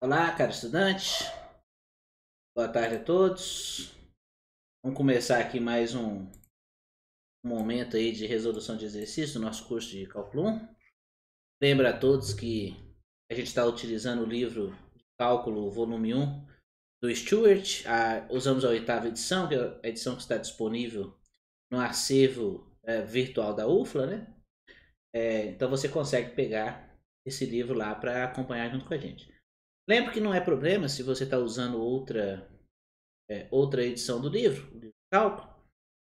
Olá, caro estudante. Boa tarde a todos. Vamos começar aqui mais um momento aí de resolução de exercício do nosso curso de cálculo 1. Lembra a todos que a gente está utilizando o livro Cálculo Volume 1 do Stewart. A, usamos a oitava edição, que é a edição que está disponível no acervo é, virtual da UFLA, né? É, então você consegue pegar esse livro lá para acompanhar junto com a gente. Lembro que não é problema se você está usando outra, é, outra edição do livro, o livro cálculo.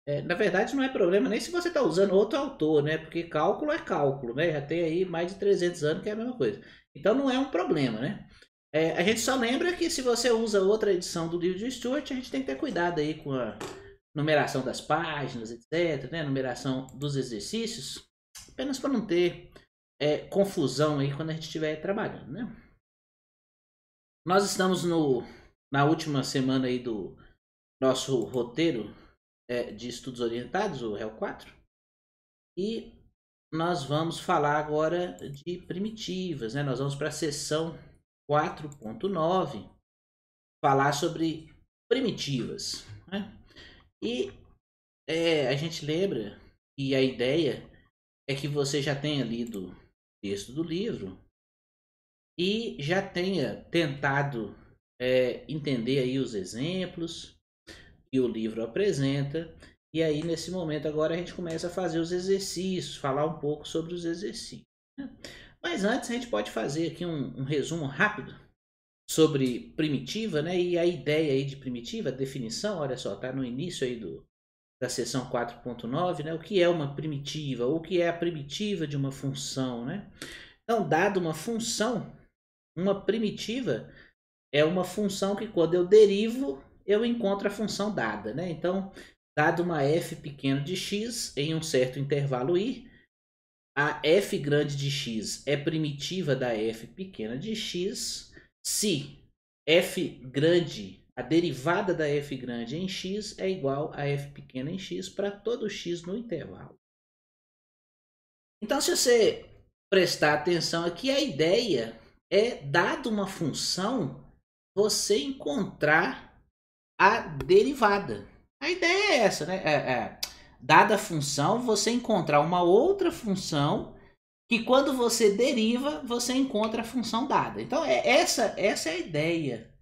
É, na verdade, não é problema nem se você está usando outro autor, né? Porque cálculo é cálculo, né? Já tem aí mais de 300 anos que é a mesma coisa. Então não é um problema, né? É, a gente só lembra que se você usa outra edição do livro de Stuart, a gente tem que ter cuidado aí com a numeração das páginas, etc., né? numeração dos exercícios, apenas para não ter é, confusão aí quando a gente estiver trabalhando, né? Nós estamos no, na última semana aí do nosso roteiro é, de estudos orientados, o REL 4, e nós vamos falar agora de primitivas, né? Nós vamos para a seção 4.9 falar sobre primitivas. Né? E é, a gente lembra que a ideia é que você já tenha lido o texto do livro e já tenha tentado é, entender aí os exemplos que o livro apresenta. E aí, nesse momento agora, a gente começa a fazer os exercícios, falar um pouco sobre os exercícios. Né? Mas antes, a gente pode fazer aqui um, um resumo rápido sobre primitiva, né? E a ideia aí de primitiva, a definição, olha só, tá no início aí do, da seção 4.9, né? O que é uma primitiva? O que é a primitiva de uma função, né? Então, dado uma função, uma primitiva é uma função que quando eu derivo, eu encontro a função dada, né? Então, dado uma f pequeno de x em um certo intervalo i, a f grande de x é primitiva da f pequena de x se f grande, a derivada da f grande em x é igual a f pequena em x para todo x no intervalo. Então, se você prestar atenção aqui, a ideia é dado uma função, você encontrar a derivada. A ideia é essa, né? É, é, dada a função, você encontrar uma outra função que quando você deriva, você encontra a função dada. Então, é essa, essa é a ideia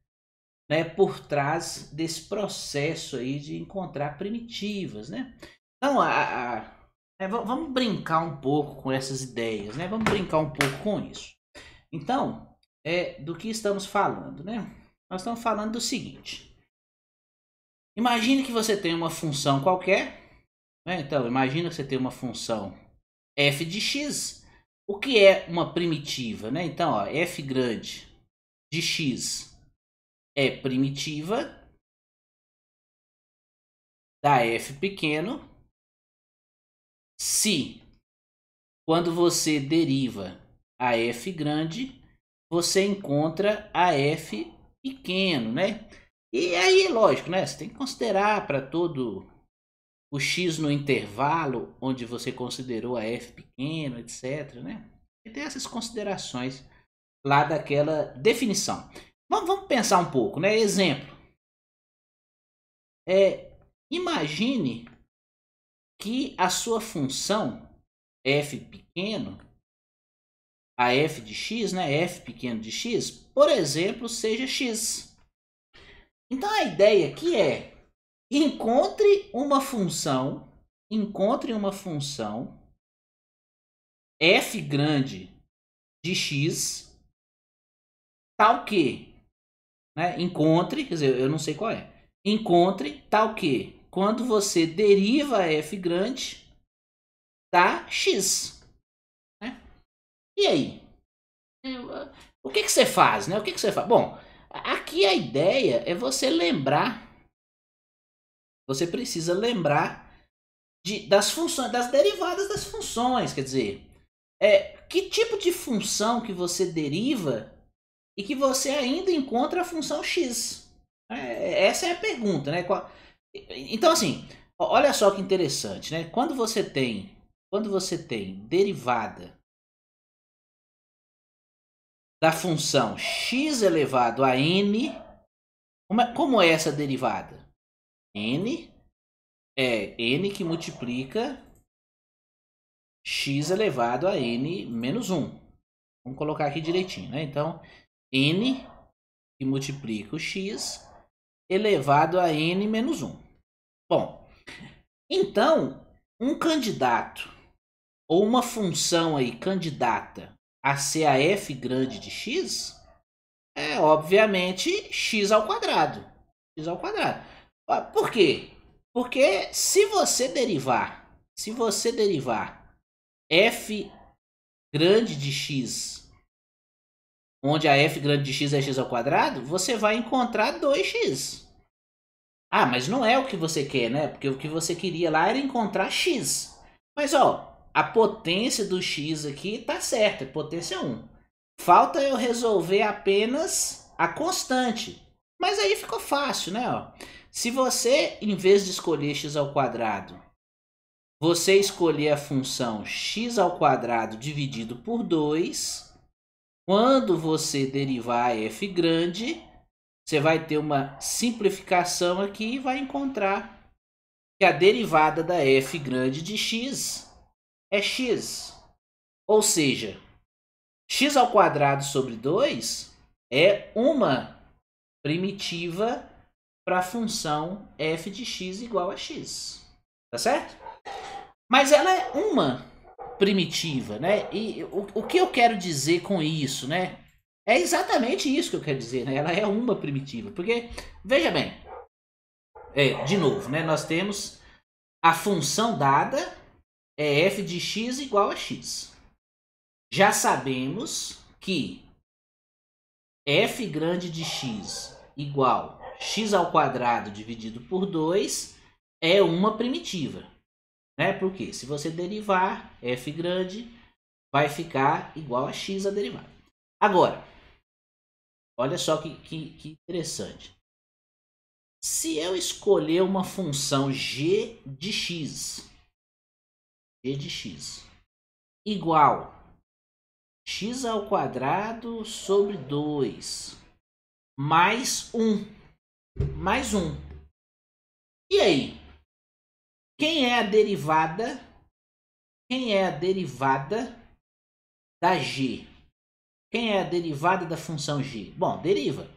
né, por trás desse processo aí de encontrar primitivas, né? Então, a, a é, vamos brincar um pouco com essas ideias, né? Vamos brincar um pouco com isso. Então, é do que estamos falando, né? Nós estamos falando do seguinte. Imagine que você tem uma função qualquer. Né? Então, imagina que você tem uma função f de x. O que é uma primitiva? Né? Então, ó, f grande de x é primitiva da f pequeno se quando você deriva a F grande, você encontra a F pequeno, né? E aí, lógico, né? Você tem que considerar para todo o x no intervalo onde você considerou a f pequeno, etc, né? E tem essas considerações lá daquela definição. Vamos, pensar um pouco, né? Exemplo. É, imagine que a sua função f pequeno a f de x, né, f pequeno de x, por exemplo, seja x. Então a ideia aqui é encontre uma função, encontre uma função f grande de x tal que né, encontre, quer dizer, eu não sei qual é. Encontre tal que quando você deriva f grande dá x. E aí? É, o que, que você faz, né? O que, que você faz? Bom, aqui a ideia é você lembrar. Você precisa lembrar de, das funções, das derivadas das funções, quer dizer, é, que tipo de função que você deriva e que você ainda encontra a função x? É, essa é a pergunta, né? Qual, então assim, olha só que interessante, né? Quando você tem, quando você tem derivada da função x elevado a n, é, como é essa derivada? n é n que multiplica x elevado a n menos 1. Vamos colocar aqui direitinho, né? Então, n que multiplica o x elevado a n menos 1. Bom, então, um candidato ou uma função aí candidata a ser a f grande de x, é obviamente x ao quadrado. x ao quadrado. Por quê? Porque se você derivar, se você derivar f grande de x, onde a f grande de x é x ao quadrado, você vai encontrar 2x. Ah, mas não é o que você quer, né? Porque o que você queria lá era encontrar x. Mas ó, a potência do x aqui tá certa, potência 1. Falta eu resolver apenas a constante. Mas aí ficou fácil, né? Ó, se você, em vez de escolher x ao quadrado, você escolher a função x ao quadrado dividido por 2, quando você derivar f grande, você vai ter uma simplificação aqui e vai encontrar que a derivada da f grande de x é x. Ou seja, x ao quadrado sobre 2 é uma primitiva para a função f de x igual a x. Tá certo? Mas ela é uma primitiva, né? E o, o que eu quero dizer com isso, né? É exatamente isso que eu quero dizer, né? Ela é uma primitiva, porque veja bem, é, de novo, né? Nós temos a função dada é f de x igual a x. Já sabemos que f grande de x igual x ao quadrado dividido por 2 é uma primitiva. Né? Porque se você derivar f grande, vai ficar igual a x a derivada. Agora, olha só que, que, que interessante. Se eu escolher uma função g de x, e de x igual x ao quadrado sobre 2 mais 1 mais 1. E aí? Quem é a derivada? Quem é a derivada da g? Quem é a derivada da função g? Bom, deriva.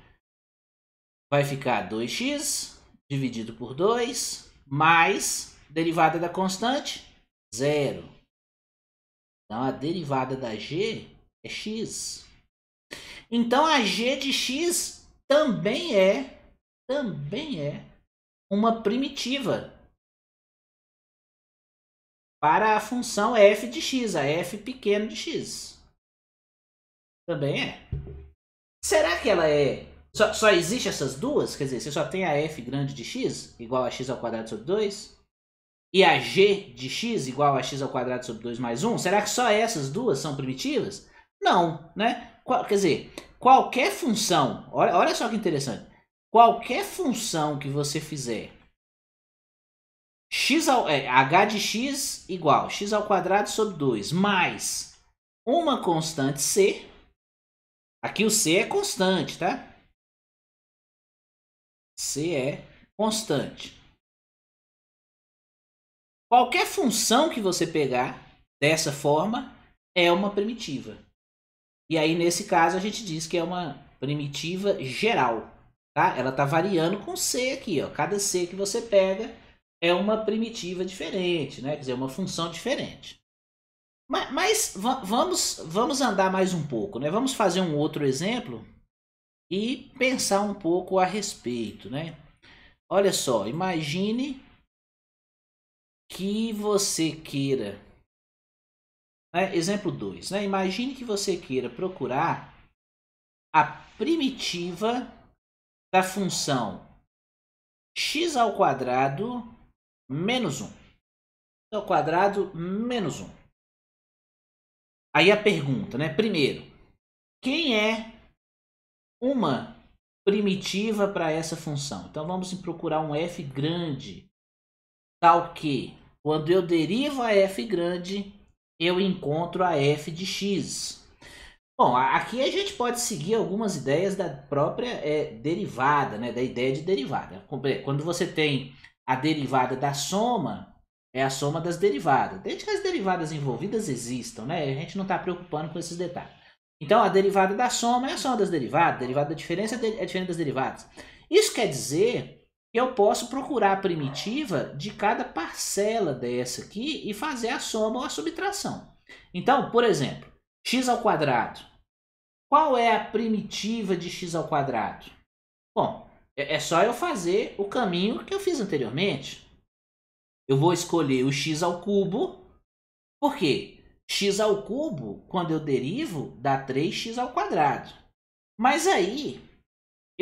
Vai ficar 2x dividido por 2 mais derivada da constante zero. Então a derivada da g é x. Então a g de x também é também é uma primitiva para a função f de x, a f pequeno de x. Também é. Será que ela é só, só existe essas duas? Quer dizer, você só tem a f grande de x igual a x ao quadrado sobre 2? e a g de x igual a x ao quadrado sobre 2 mais 1, será que só essas duas são primitivas? Não, né? Qual, quer dizer, qualquer função, olha, olha só que interessante, qualquer função que você fizer, x ao, é, h de x igual x ao quadrado sobre 2 mais uma constante c, aqui o c é constante, tá? C é constante. Qualquer função que você pegar dessa forma é uma primitiva. E aí, nesse caso, a gente diz que é uma primitiva geral. Tá? Ela está variando com C aqui. Ó. Cada C que você pega é uma primitiva diferente, né? quer dizer, é uma função diferente. Mas, mas vamos, vamos andar mais um pouco. Né? Vamos fazer um outro exemplo e pensar um pouco a respeito. Né? Olha só, imagine que você queira. Né? Exemplo 2. Né? Imagine que você queira procurar a primitiva da função x ao quadrado menos 1. ao quadrado menos 1. Aí a pergunta, né? Primeiro, quem é uma primitiva para essa função? Então vamos procurar um f grande tal que quando eu derivo a f grande, eu encontro a f de x. Bom, aqui a gente pode seguir algumas ideias da própria é, derivada, né, da ideia de derivada. É, quando você tem a derivada da soma, é a soma das derivadas. Desde que as derivadas envolvidas existam, né, a gente não está preocupando com esses detalhes. Então, a derivada da soma é a soma das derivadas, derivada da diferença é, é diferente das derivadas. Isso quer dizer eu posso procurar a primitiva de cada parcela dessa aqui e fazer a soma ou a subtração. Então, por exemplo, x ao quadrado. Qual é a primitiva de x ao quadrado? Bom, é, é só eu fazer o caminho que eu fiz anteriormente. Eu vou escolher o x ao cubo, porque x ao cubo, quando eu derivo, dá 3x ao quadrado. Mas aí,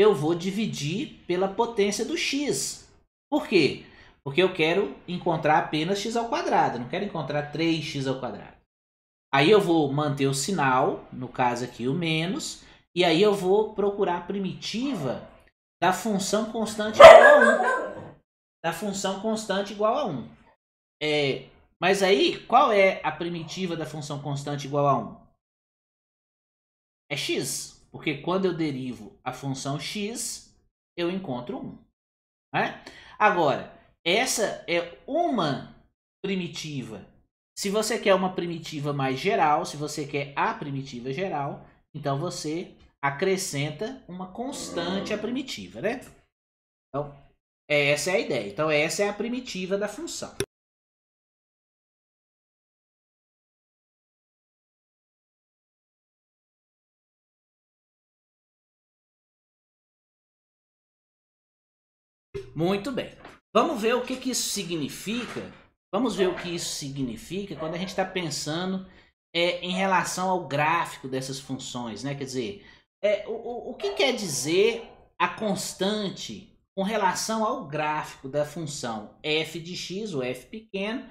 eu vou dividir pela potência do x. Por quê? Porque eu quero encontrar apenas x ao quadrado, não quero encontrar 3x ao quadrado. Aí eu vou manter o sinal, no caso aqui o menos, e aí eu vou procurar a primitiva da função constante igual a 1. Da função constante igual a 1. É, mas aí, qual é a primitiva da função constante igual a 1? É x. Porque quando eu derivo a função x, eu encontro 1. Né? Agora, essa é uma primitiva. Se você quer uma primitiva mais geral, se você quer a primitiva geral, então você acrescenta uma constante à primitiva, né? Então, é, essa é a ideia. Então, essa é a primitiva da função. Muito bem. Vamos ver o que, que isso significa. Vamos ver o que isso significa quando a gente está pensando é, em relação ao gráfico dessas funções, né? Quer dizer, é, o, o que quer dizer a constante com relação ao gráfico da função f de x, o f pequeno,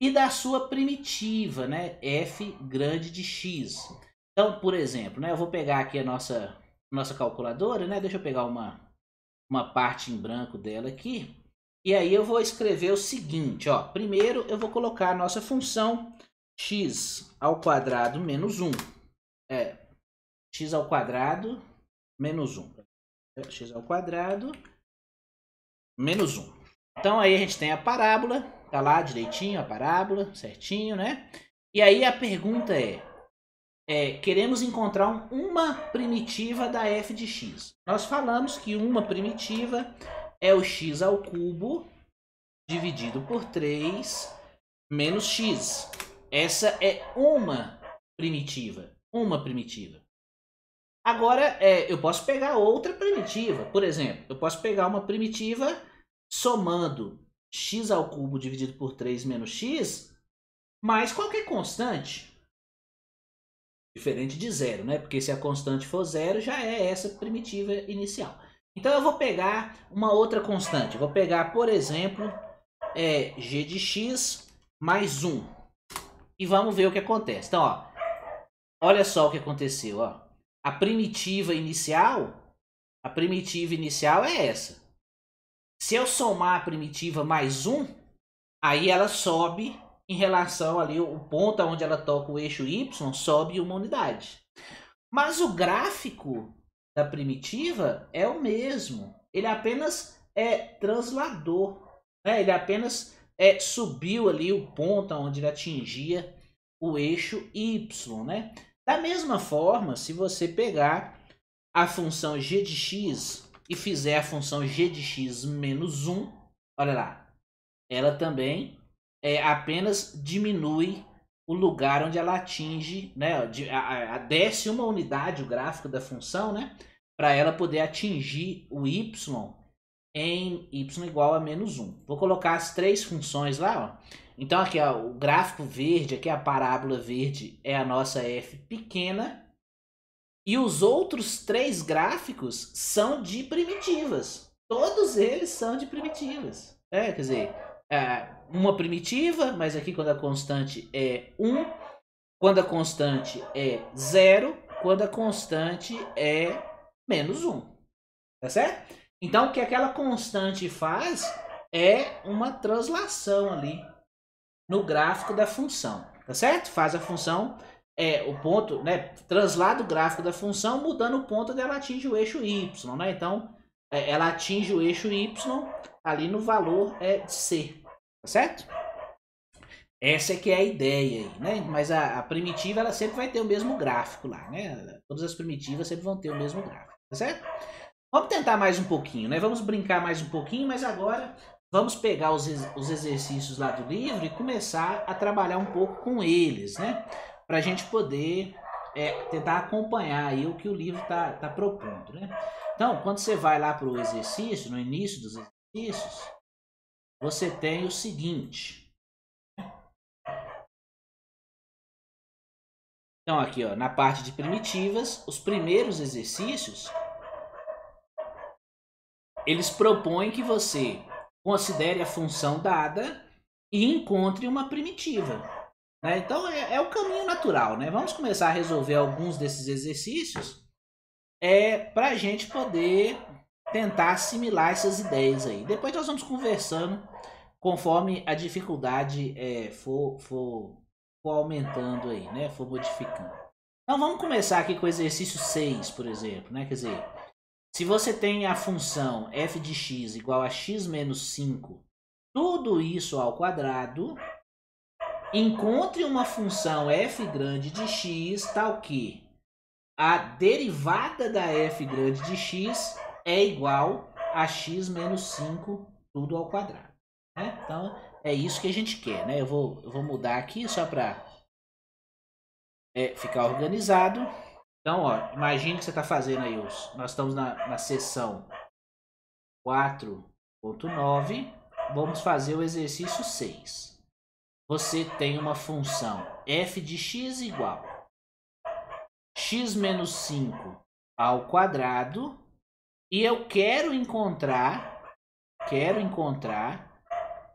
e da sua primitiva, né? f grande de x. Então, por exemplo, né? Eu vou pegar aqui a nossa nossa calculadora, né? Deixa eu pegar uma uma parte em branco dela aqui. E aí eu vou escrever o seguinte, ó. Primeiro eu vou colocar a nossa função x ao quadrado menos 1. É, x ao quadrado menos 1. É, x ao quadrado menos 1. Então aí a gente tem a parábola, tá lá direitinho a parábola, certinho, né? E aí a pergunta é, é, queremos encontrar uma primitiva da f de x. Nós falamos que uma primitiva é o x ao cubo dividido por 3 menos x. Essa é uma primitiva. Uma primitiva. Agora, é, eu posso pegar outra primitiva. Por exemplo, eu posso pegar uma primitiva somando x ao cubo dividido por 3 menos x mais qualquer constante. Diferente de zero, né? Porque se a constante for zero, já é essa primitiva inicial. Então eu vou pegar uma outra constante. Vou pegar, por exemplo, é, g de x mais 1. E vamos ver o que acontece. Então, ó, olha só o que aconteceu. Ó. A primitiva inicial, a primitiva inicial é essa. Se eu somar a primitiva mais 1, aí ela sobe em relação ali o ponto onde ela toca o eixo Y, sobe uma unidade. Mas o gráfico da primitiva é o mesmo. Ele apenas é translador. Né? Ele apenas é, subiu ali o ponto onde ele atingia o eixo Y. Né? Da mesma forma, se você pegar a função g de x e fizer a função g de x menos 1, olha lá, ela também é, apenas diminui o lugar onde ela atinge, né? De, a, a, desce uma unidade o gráfico da função, né? Para ela poder atingir o y em y igual a menos 1. Vou colocar as três funções lá, ó. Então aqui ó, o gráfico verde, aqui a parábola verde é a nossa f pequena. E os outros três gráficos são de primitivas. Todos eles são de primitivas. É, quer dizer, é, uma primitiva, mas aqui quando a constante é 1, quando a constante é 0, quando a constante é menos 1. Tá certo? Então, o que aquela constante faz é uma translação ali no gráfico da função. Tá certo? Faz a função, é, o ponto, né? Translada o gráfico da função, mudando o ponto onde ela atinge o eixo y, né? Então, é, ela atinge o eixo y ali no valor é, de c, Tá certo? Essa é que é a ideia aí, né? Mas a, a, primitiva ela sempre vai ter o mesmo gráfico lá, né? Todas as primitivas sempre vão ter o mesmo gráfico, tá certo? Vamos tentar mais um pouquinho, né? Vamos brincar mais um pouquinho, mas agora vamos pegar os, os exercícios lá do livro e começar a trabalhar um pouco com eles, né? Para a gente poder é, tentar acompanhar aí o que o livro tá, tá propondo, né? Então, quando você vai lá para o exercício, no início dos exercícios, você tem o seguinte. Então aqui, ó, na parte de primitivas, os primeiros exercícios eles propõem que você considere a função dada e encontre uma primitiva. Né? Então é, é, o caminho natural. Né? Vamos começar a resolver alguns desses exercícios é, para a gente poder tentar assimilar essas ideias aí. Depois nós vamos conversando conforme a dificuldade é, for, for, for aumentando aí, né? For modificando. Então vamos começar aqui com o exercício 6, por exemplo, né? Quer dizer, se você tem a função f de x igual a x menos 5, tudo isso ao quadrado, encontre uma função f grande de x tal que a derivada da f grande de x é igual a x menos 5 tudo ao quadrado. Né? Então, é isso que a gente quer. Né? Eu, vou, eu vou mudar aqui só para é, ficar organizado. Então, ó, imagine que você está fazendo aí os... Nós estamos na, na seção 4.9. Vamos fazer o exercício 6. Você tem uma função f de x igual x menos 5 ao quadrado e eu quero encontrar, quero encontrar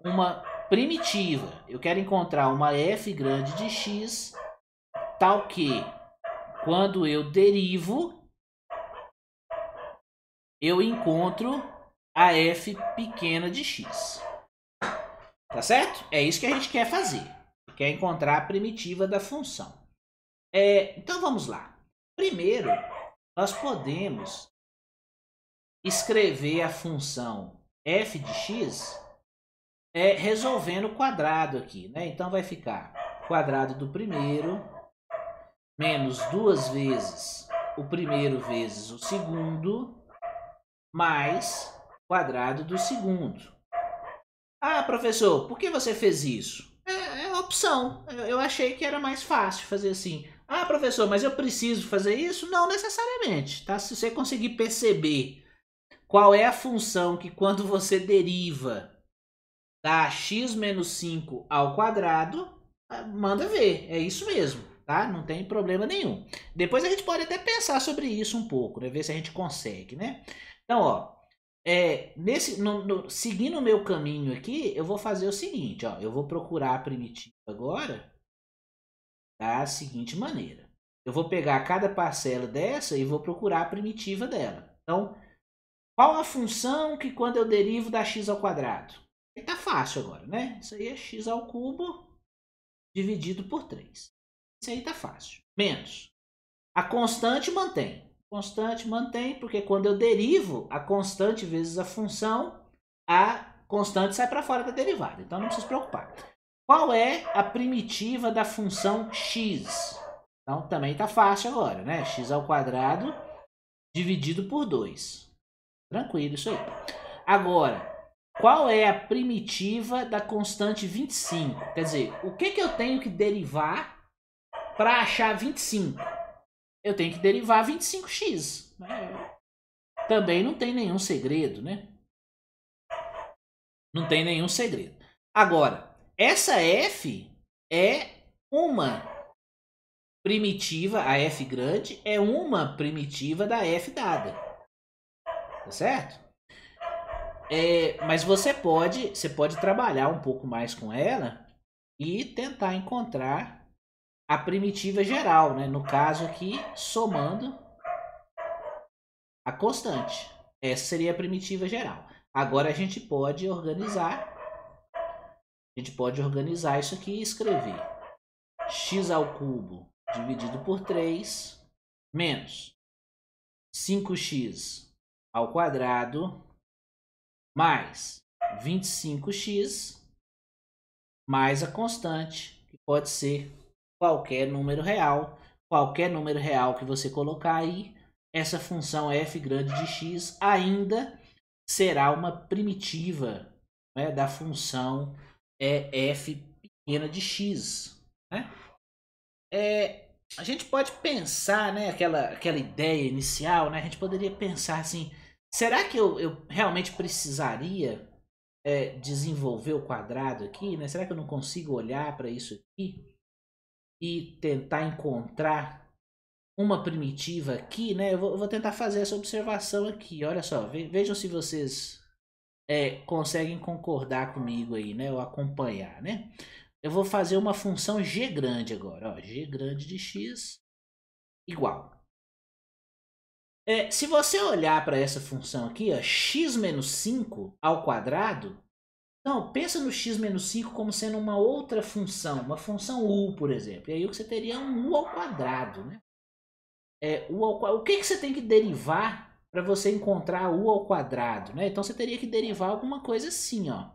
uma primitiva. Eu quero encontrar uma f grande de x tal que quando eu derivo eu encontro a f pequena de x. Tá certo? É isso que a gente quer fazer. Quer encontrar a primitiva da função. É, então vamos lá. Primeiro, nós podemos escrever a função f de x é, resolvendo o quadrado aqui, né? Então vai ficar quadrado do primeiro menos duas vezes o primeiro vezes o segundo mais quadrado do segundo. Ah, professor, por que você fez isso? É, é opção. Eu achei que era mais fácil fazer assim. Ah, professor, mas eu preciso fazer isso? Não necessariamente, tá? Se você conseguir perceber qual é a função que quando você deriva da x menos 5 ao quadrado, ah, manda ver, é isso mesmo, tá? Não tem problema nenhum. Depois a gente pode até pensar sobre isso um pouco, né? ver se a gente consegue, né? Então, ó, é, nesse, no, no, seguindo o meu caminho aqui, eu vou fazer o seguinte, ó, eu vou procurar a primitiva agora da seguinte maneira. Eu vou pegar cada parcela dessa e vou procurar a primitiva dela. Então, qual a função que quando eu derivo dá x ao quadrado? Está fácil agora, né? Isso aí é x ao cubo dividido por 3. Isso aí está fácil. Menos. A constante mantém. Constante mantém, porque quando eu derivo a constante vezes a função, a constante sai para fora da derivada. Então não precisa se preocupar. Qual é a primitiva da função x? Então também está fácil agora, né? x ao quadrado dividido por 2. Tranquilo, isso aí. Agora, qual é a primitiva da constante 25? Quer dizer, o que, que eu tenho que derivar para achar 25? Eu tenho que derivar 25x. Né? Também não tem nenhum segredo, né? Não tem nenhum segredo. Agora, essa f é uma primitiva, a f grande é uma primitiva da f dada. Tá certo? É, mas você pode, você pode trabalhar um pouco mais com ela e tentar encontrar a primitiva geral, né? No caso aqui, somando a constante. Essa seria a primitiva geral. Agora a gente pode organizar. A gente pode organizar isso aqui e escrever x ao cubo dividido por 3 menos 5x ao quadrado mais 25x mais a constante, que pode ser qualquer número real. Qualquer número real que você colocar aí, essa função f grande de x ainda será uma primitiva né, da função é, f pequena de x. Né? É, a gente pode pensar, né, aquela, aquela ideia inicial, né, a gente poderia pensar assim, Será que eu, eu realmente precisaria é, desenvolver o quadrado aqui? Né? Será que eu não consigo olhar para isso aqui e tentar encontrar uma primitiva aqui? Né? Eu vou, eu vou tentar fazer essa observação aqui. Olha só, ve, vejam se vocês é, conseguem concordar comigo aí, né? Ou acompanhar, né? Eu vou fazer uma função g grande agora, ó, g grande de x igual. É, se você olhar para essa função aqui, ó, x menos 5 ao quadrado, então pensa no x menos 5 como sendo uma outra função, uma função u, por exemplo. E aí o que você teria é um u ao quadrado. Né? É, u ao, o que, que você tem que derivar para você encontrar u ao quadrado? Né? Então você teria que derivar alguma coisa assim. Ó.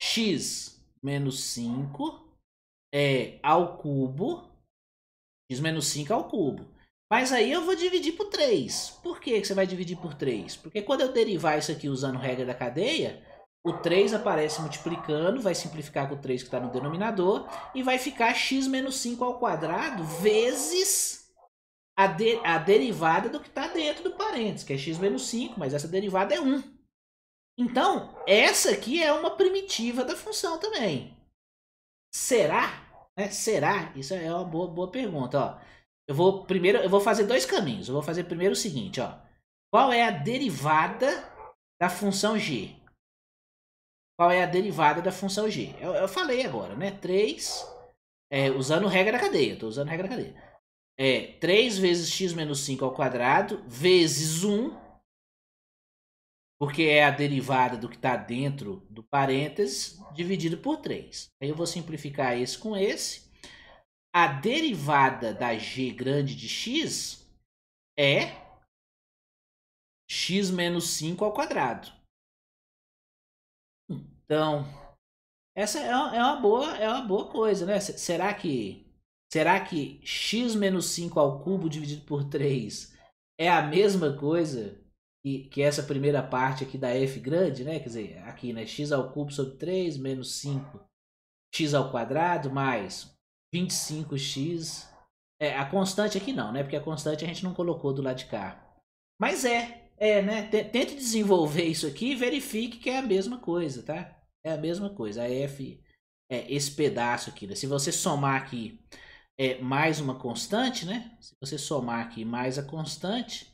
x menos 5 é ao cubo, x menos 5 ao cubo mas aí eu vou dividir por 3. Por que você vai dividir por 3? Porque quando eu derivar isso aqui usando regra da cadeia, o 3 aparece multiplicando, vai simplificar com o 3 que está no denominador, e vai ficar x menos 5 ao quadrado vezes a, de, a derivada do que está dentro do parênteses, que é x menos 5, mas essa derivada é 1. Então, essa aqui é uma primitiva da função também. Será? Né? Será? Isso é uma boa, boa pergunta. Ó. Eu vou primeiro, eu vou fazer dois caminhos. Eu vou fazer primeiro o seguinte, ó. Qual é a derivada da função g? Qual é a derivada da função g? Eu, eu falei agora, né? 3, é, usando regra da cadeia. Estou usando regra da cadeia. É 3 vezes x menos 5 ao quadrado, vezes 1, porque é a derivada do que está dentro do parênteses, dividido por 3. Aí eu vou simplificar esse com esse a derivada da g grande de x é x menos 5 ao quadrado. Então, essa é, é uma boa, é uma boa coisa, né? Será que será que x menos 5 ao cubo dividido por 3 é a mesma coisa que, que essa primeira parte aqui da f grande, né? Quer dizer, aqui, né? x ao cubo sobre 3 menos 5 x ao quadrado mais 25x. É, a constante aqui não, né? Porque a constante a gente não colocou do lado de cá. Mas é, é, né? Tente desenvolver isso aqui e verifique que é a mesma coisa, tá? É a mesma coisa. A F é esse pedaço aqui. Né? Se você somar aqui é, mais uma constante, né? Se você somar aqui mais a constante,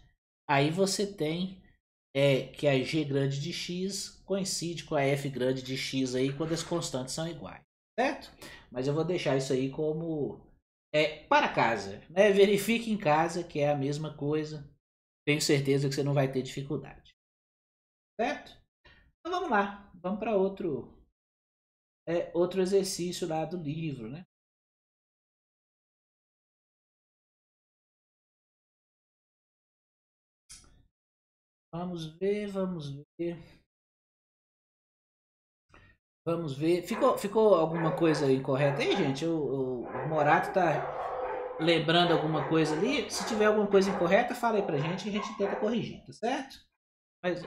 aí você tem é, que a G grande de X coincide com a F grande de X aí quando as constantes são iguais certo? Mas eu vou deixar isso aí como é, para casa, né? Verifique em casa que é a mesma coisa. Tenho certeza que você não vai ter dificuldade, certo? Então vamos lá, vamos para outro é, outro exercício lá do livro, né? Vamos ver, vamos ver. Vamos ver. Ficou, ficou alguma coisa incorreta aí, gente? O, o, o Morato tá lembrando alguma coisa ali. Se tiver alguma coisa incorreta, fala aí pra gente e a gente tenta corrigir, tá certo? Mas,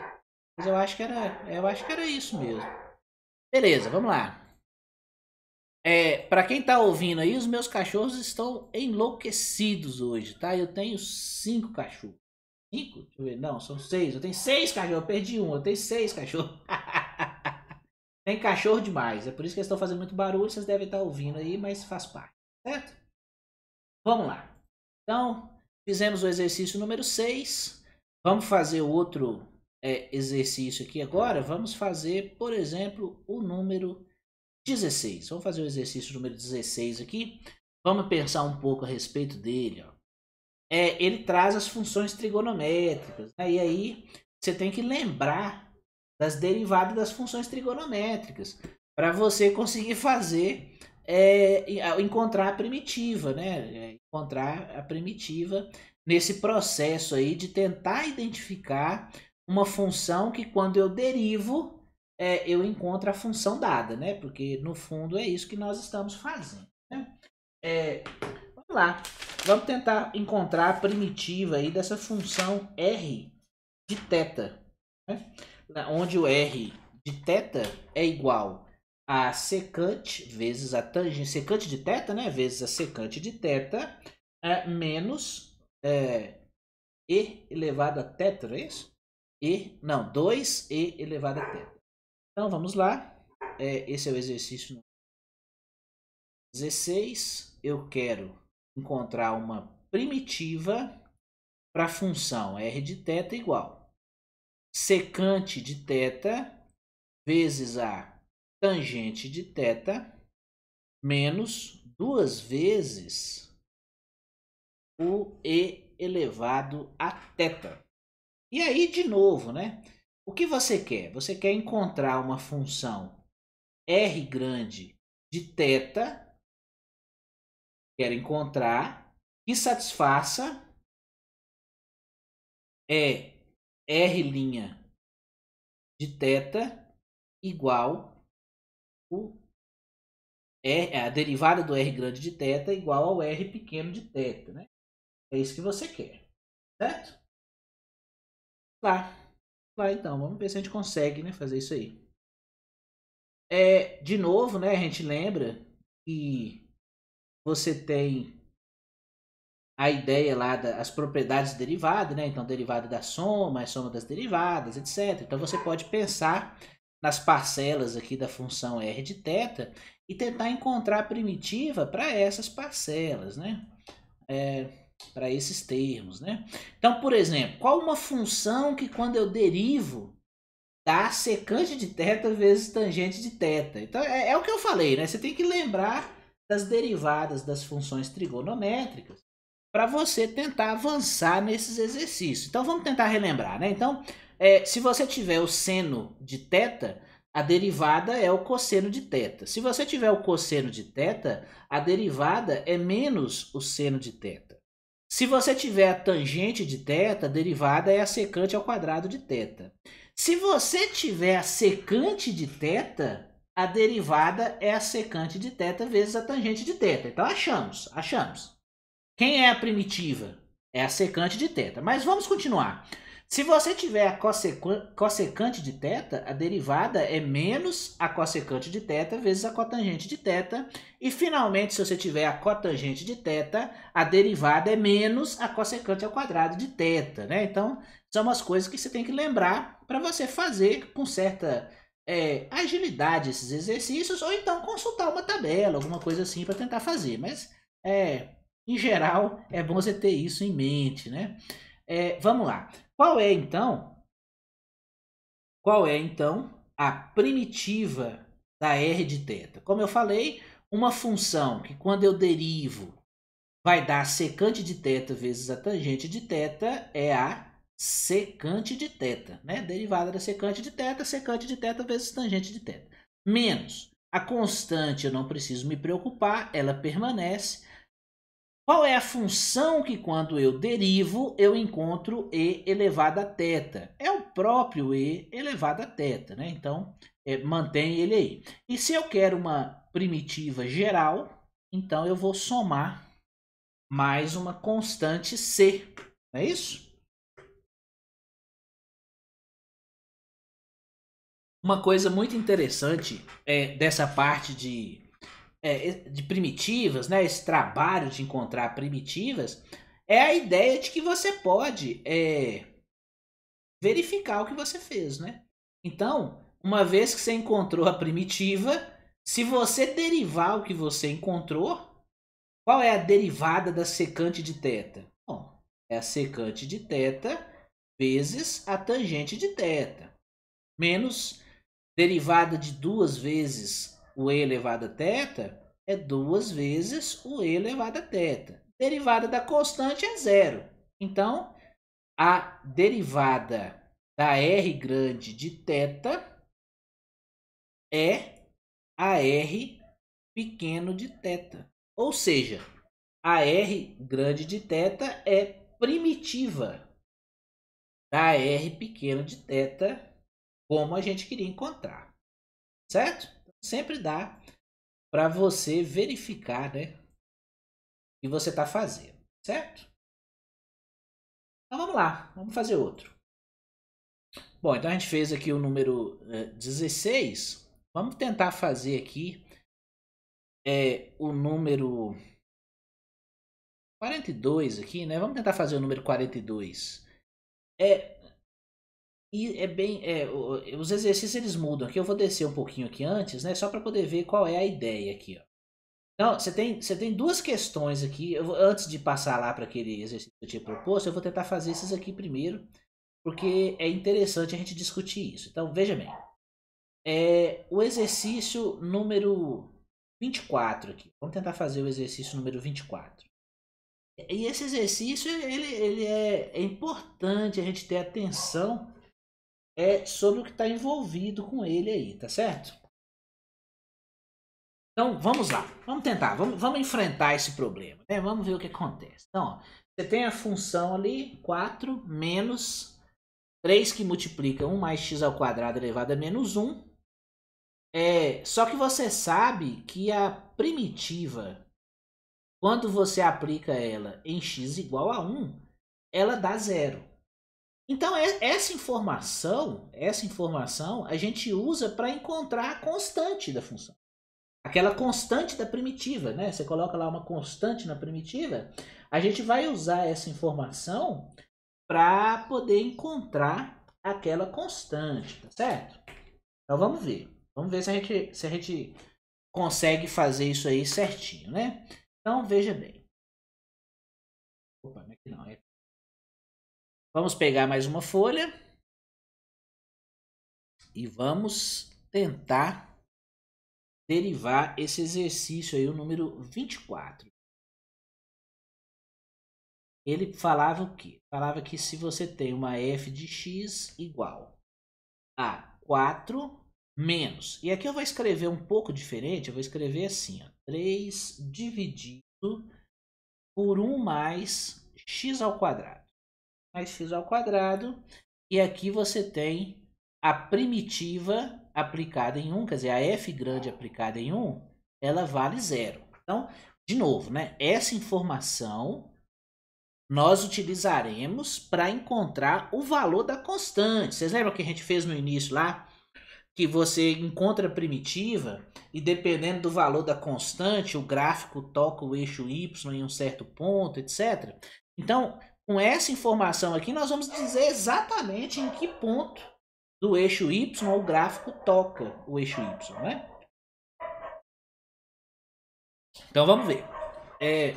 mas eu acho que era. Eu acho que era isso mesmo. Beleza, vamos lá. É, para quem tá ouvindo aí, os meus cachorros estão enlouquecidos hoje, tá? Eu tenho cinco cachorros. Cinco? Deixa eu ver. Não, são seis. Eu tenho seis cachorros. Eu perdi um. Eu tenho seis cachorros. Tem cachorro demais. É por isso que eles estão fazendo muito barulho. Vocês devem estar tá ouvindo aí, mas faz parte. Certo? Vamos lá. Então, fizemos o exercício número 6. Vamos fazer outro é, exercício aqui agora. Vamos fazer, por exemplo, o número 16. Vamos fazer o exercício número 16 aqui. Vamos pensar um pouco a respeito dele. Ó. É, ele traz as funções trigonométricas. Né? E aí, você tem que lembrar das derivadas das funções trigonométricas, para você conseguir fazer é, encontrar a primitiva, né? É, encontrar a primitiva nesse processo aí de tentar identificar uma função que quando eu derivo é, eu encontro a função dada, né? Porque no fundo é isso que nós estamos fazendo. Né? É, vamos lá, vamos tentar encontrar a primitiva aí dessa função r de teta. Né? Né, onde o R de teta é igual a secante vezes a tangente, secante de teta, né? Vezes a secante de teta, é, menos é, E elevado a θ, é isso? E, não, 2E elevado a teta. Então, vamos lá. É, esse é o exercício 16. Eu quero encontrar uma primitiva para a função R de teta é igual secante de teta vezes a tangente de teta menos duas vezes o e elevado a teta. E aí, de novo, né? O que você quer? Você quer encontrar uma função r grande de teta? quer encontrar, que satisfaça e R' de teta igual o R, é, a derivada do R grande de teta igual ao R pequeno de teta né? É isso que você quer, certo? Lá, tá. lá tá, então, vamos ver se a gente consegue né, fazer isso aí. É, de novo, né, a gente lembra que você tem a ideia lá das propriedades derivadas, né? Então, derivada da soma, a soma das derivadas, etc. Então, você pode pensar nas parcelas aqui da função r de θ e tentar encontrar a primitiva para essas parcelas, né? É, para esses termos, né? Então, por exemplo, qual uma função que quando eu derivo dá secante de θ vezes tangente de θ? Então, é, é o que eu falei, né? Você tem que lembrar das derivadas das funções trigonométricas para você tentar avançar nesses exercícios. Então vamos tentar relembrar, né? Então, é, se você tiver o seno de teta, a derivada é o cosseno de teta. Se você tiver o cosseno de teta, a derivada é menos o seno de teta. Se você tiver a tangente de teta, a derivada é a secante ao quadrado de teta. Se você tiver a secante de teta, a derivada é a secante de teta vezes a tangente de teta. Então achamos, achamos. Quem é a primitiva? É a secante de θ. Mas vamos continuar. Se você tiver a cossecante de θ, a derivada é menos a cossecante de θ vezes a cotangente de θ. E, finalmente, se você tiver a cotangente de θ, a derivada é menos a cossecante ao quadrado de θ. Né? Então, são umas coisas que você tem que lembrar para você fazer com certa é, agilidade esses exercícios, ou então consultar uma tabela, alguma coisa assim para tentar fazer. Mas é, em geral, é bom você ter isso em mente, né? É, vamos lá. Qual é então? Qual é então a primitiva da r de teta? Como eu falei, uma função que quando eu derivo vai dar secante de θ vezes a tangente de θ é a secante de θ, né? Derivada da secante de θ, secante de θ vezes tangente de θ. Menos a constante, eu não preciso me preocupar, ela permanece qual é a função que, quando eu derivo, eu encontro e elevado a θ? É o próprio e elevado a θ, né? Então, é, mantém ele aí. E se eu quero uma primitiva geral, então eu vou somar mais uma constante c, não é isso? Uma coisa muito interessante é, dessa parte de é, de primitivas, né, esse trabalho de encontrar primitivas, é a ideia de que você pode é, verificar o que você fez, né? Então, uma vez que você encontrou a primitiva, se você derivar o que você encontrou, qual é a derivada da secante de θ? Bom, é a secante de θ vezes a tangente de θ, menos derivada de duas vezes o e elevado a teta é duas vezes o e elevado a teta Derivada da constante é zero. Então, a derivada da r grande de teta é a r pequeno de teta Ou seja, a r grande de teta é primitiva da r pequeno de teta como a gente queria encontrar. Certo? sempre dá para você verificar, né? O que você está fazendo, certo? Então vamos lá, vamos fazer outro. Bom, então a gente fez aqui o número eh, 16. Vamos tentar fazer aqui é, o número 42 aqui, né? Vamos tentar fazer o número 42. É, e é bem. É, os exercícios eles mudam aqui. Eu vou descer um pouquinho aqui antes, né? Só para poder ver qual é a ideia aqui. Ó. Então, você tem, você tem duas questões aqui. Vou, antes de passar lá para aquele exercício que eu tinha proposto, eu vou tentar fazer esses aqui primeiro, porque é interessante a gente discutir isso. Então, veja bem. É, o exercício número 24 aqui. Vamos tentar fazer o exercício número 24. E esse exercício, ele, ele é, é importante a gente ter atenção é sobre o que está envolvido com ele aí, tá certo? Então vamos lá, vamos tentar, vamos, vamos enfrentar esse problema, né? Vamos ver o que acontece. Então, ó, você tem a função ali, 4 menos 3 que multiplica 1 mais x ao quadrado elevado a menos 1. É, só que você sabe que a primitiva, quando você aplica ela em x igual a 1, ela dá zero. Então essa informação, essa informação a gente usa para encontrar a constante da função. Aquela constante da primitiva, né? Você coloca lá uma constante na primitiva, a gente vai usar essa informação para poder encontrar aquela constante, tá certo? Então vamos ver. Vamos ver se a gente, se a gente consegue fazer isso aí certinho, né? Então veja bem. Opa, não é aqui não, é Vamos pegar mais uma folha e vamos tentar derivar esse exercício aí, o número 24. Ele falava o quê? Falava que se você tem uma f de x igual a 4 menos. E aqui eu vou escrever um pouco diferente, eu vou escrever assim, ó, 3 dividido por 1 mais x ao quadrado mais x ao quadrado. E aqui você tem a primitiva aplicada em 1, quer dizer, a f grande aplicada em 1, ela vale zero. Então, de novo, né? essa informação nós utilizaremos para encontrar o valor da constante. Vocês lembram que a gente fez no início lá? Que você encontra a primitiva e dependendo do valor da constante, o gráfico toca o eixo y em um certo ponto, etc. Então, com essa informação aqui, nós vamos dizer exatamente em que ponto do eixo Y o gráfico toca o eixo Y, né? Então vamos ver. É,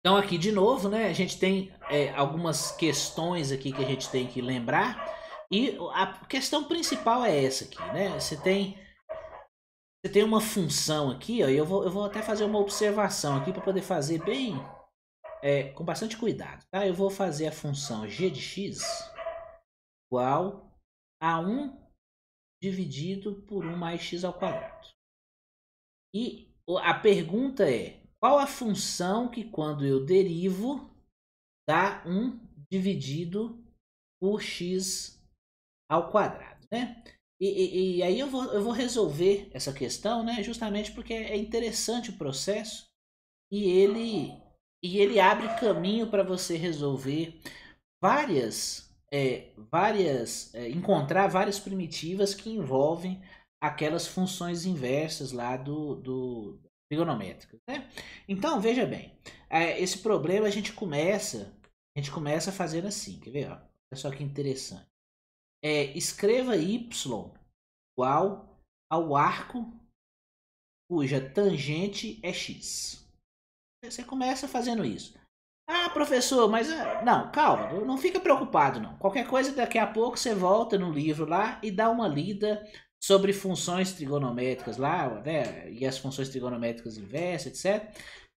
então aqui de novo, né? A gente tem é, algumas questões aqui que a gente tem que lembrar. E a questão principal é essa aqui, né? Você tem você tem uma função aqui, ó. eu vou, eu vou até fazer uma observação aqui para poder fazer bem é, com bastante cuidado, tá? Eu vou fazer a função g de x igual a 1 dividido por 1 mais x ao quadrado. E a pergunta é, qual a função que quando eu derivo dá 1 dividido por x ao quadrado, né? E, e, e, aí eu vou, eu vou resolver essa questão, né? Justamente porque é interessante o processo e ele e ele abre caminho para você resolver várias, é, várias, é, encontrar várias primitivas que envolvem aquelas funções inversas lá do, do trigonométricas, né? Então veja bem, é, esse problema a gente começa, a gente começa fazendo assim, quer ver? olha só que interessante. É, escreva y igual ao arco cuja tangente é x. Você começa fazendo isso. Ah, professor, mas. Eh, não, calma, não fica preocupado, não. Qualquer coisa, daqui a pouco você volta no livro lá e dá uma lida sobre funções trigonométricas lá, né? E as funções trigonométricas inversas, etc.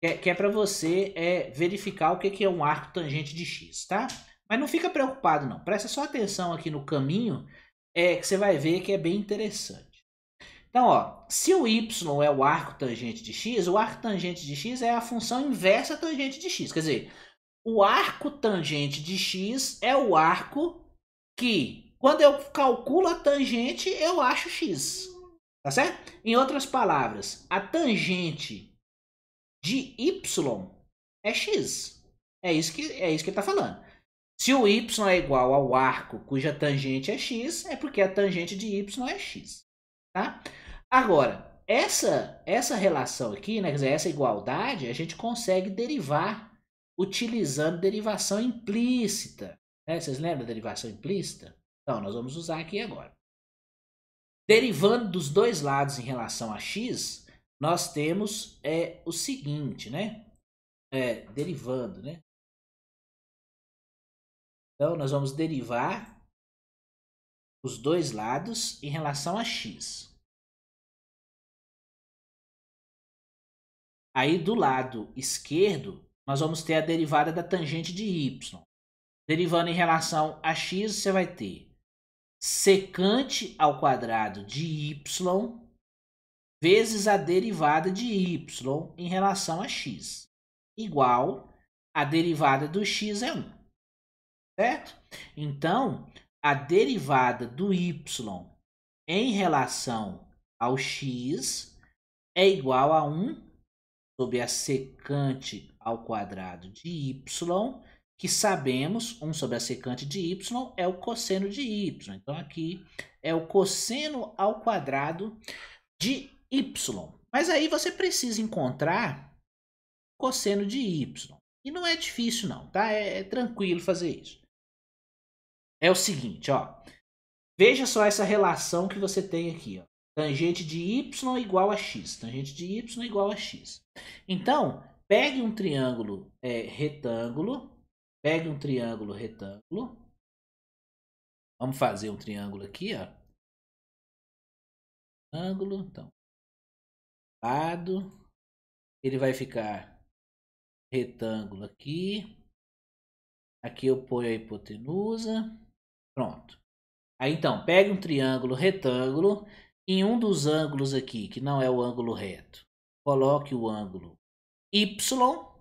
Que é, que é para você é, verificar o que, é um arco tangente de x, tá? Mas não fica preocupado, não. Presta só atenção aqui no caminho, é, que você vai ver que é bem interessante. Então, ó, se o y é o arco tangente de x, o arco tangente de x é a função inversa tangente de x. Quer dizer, o arco tangente de x é o arco que, quando eu calculo a tangente, eu acho x. Tá certo? Em outras palavras, a tangente de y é x. É isso que, é isso que ele está falando. Se o y é igual ao arco cuja tangente é x, é porque a tangente de y é x. Tá? Agora, essa, essa relação aqui, né, quer dizer, essa igualdade, a gente consegue derivar utilizando derivação implícita. Né? Vocês lembram da derivação implícita? Então, nós vamos usar aqui agora. Derivando dos dois lados em relação a x, nós temos é, o seguinte, né? É, derivando, né? Então, nós vamos derivar os dois lados em relação a x. Aí do lado esquerdo, nós vamos ter a derivada da tangente de y. Derivando em relação a x, você vai ter secante ao quadrado de y vezes a derivada de y em relação a x, igual a derivada do x é 1. Certo? Então, a derivada do y em relação ao x é igual a 1 sobre a secante ao quadrado de y, que sabemos 1 sobre a secante de y é o cosseno de y. Então, aqui é o cosseno ao quadrado de y. Mas aí você precisa encontrar cosseno de y. E não é difícil não, tá? É, é tranquilo fazer isso. É o seguinte, ó. Veja só essa relação que você tem aqui, ó. Tangente de y igual a x. Tangente de y igual a x. Então, pegue um triângulo é, retângulo. Pegue um triângulo retângulo. Vamos fazer um triângulo aqui, ó. Ângulo, então. Lado. Ele vai ficar retângulo aqui. Aqui eu ponho a hipotenusa. Pronto. Aí então, pegue um triângulo retângulo em um dos ângulos aqui, que não é o ângulo reto, coloque o ângulo y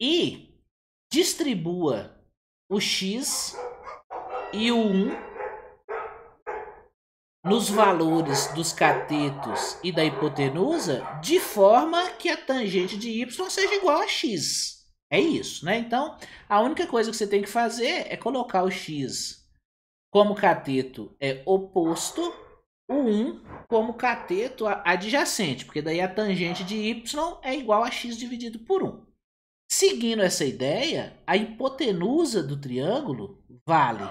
e distribua o x e o 1 nos valores dos catetos e da hipotenusa de forma que a tangente de y seja igual a x. É isso, né? Então, a única coisa que você tem que fazer é colocar o x como cateto é oposto o 1 como cateto adjacente, porque daí a tangente de y é igual a x dividido por 1. Seguindo essa ideia, a hipotenusa do triângulo vale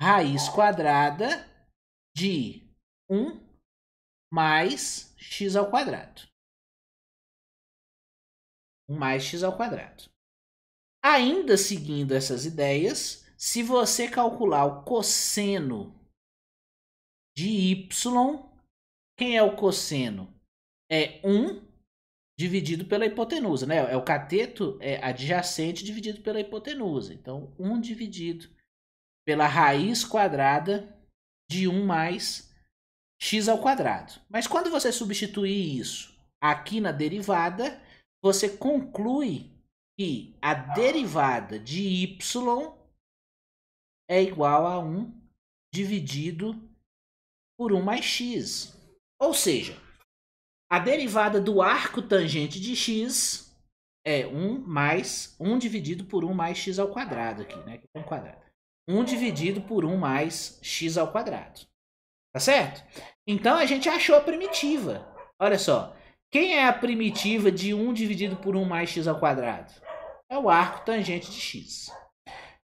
raiz quadrada de 1 mais x ao quadrado. 1 mais x ao quadrado. Ainda seguindo essas ideias, se você calcular o cosseno de y. Quem é o cosseno? É 1 dividido pela hipotenusa, né? É o cateto é adjacente dividido pela hipotenusa. Então, 1 dividido pela raiz quadrada de 1 mais x ao quadrado. Mas quando você substituir isso aqui na derivada, você conclui que a derivada de y é igual a 1 dividido por 1 mais x. Ou seja, a derivada do arco tangente de x é 1 mais 1 dividido por 1 mais x ao quadrado aqui, né? Aqui tem é um quadrado. 1 dividido por 1 mais x ao quadrado. Tá certo? Então a gente achou a primitiva. Olha só. Quem é a primitiva de 1 dividido por 1 mais x ao quadrado? É o arco tangente de x.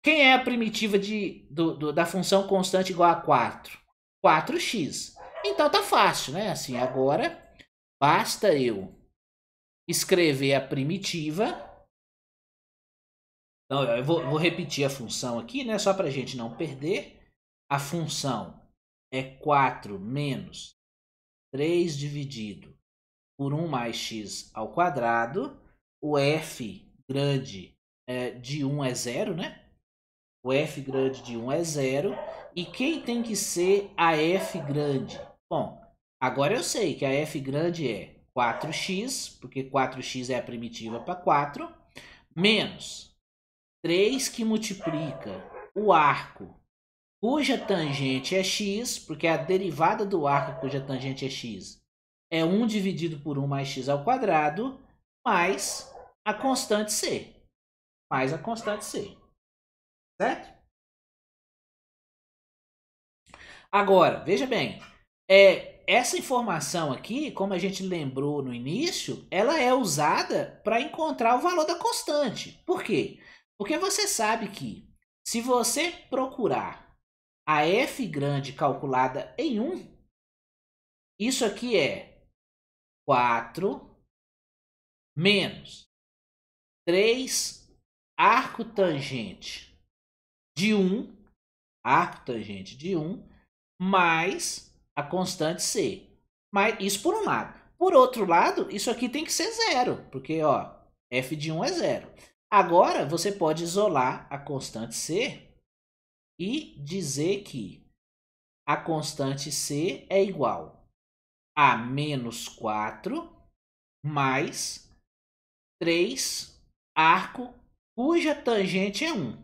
Quem é a primitiva de, do, do, da função constante igual a 4? 4x. Então tá fácil, né? Assim, agora basta eu escrever a primitiva. Então, eu vou, vou repetir a função aqui, né? Só para a gente não perder. A função é 4 menos 3 dividido por 1 mais x ao quadrado. O f grande é, de 1 é zero, né? O f grande de 1 é zero e quem tem que ser a F grande? Bom, agora eu sei que a F grande é 4x, porque 4x é a primitiva para 4, menos 3 que multiplica o arco cuja tangente é x, porque a derivada do arco cuja tangente é x é 1 dividido por 1 mais x ao quadrado, mais a constante c. Mais a constante c. Certo? Agora, veja bem, é, essa informação aqui, como a gente lembrou no início, ela é usada para encontrar o valor da constante. Por quê? Porque você sabe que se você procurar a F grande calculada em 1, isso aqui é 4 menos 3 arco tangente de 1, arco tangente de 1, mais a constante C. Mas isso por um lado. Por outro lado, isso aqui tem que ser zero, porque ó, f de 1 é zero. Agora, você pode isolar a constante C e dizer que a constante C é igual a menos 4 mais 3 arco cuja tangente é 1.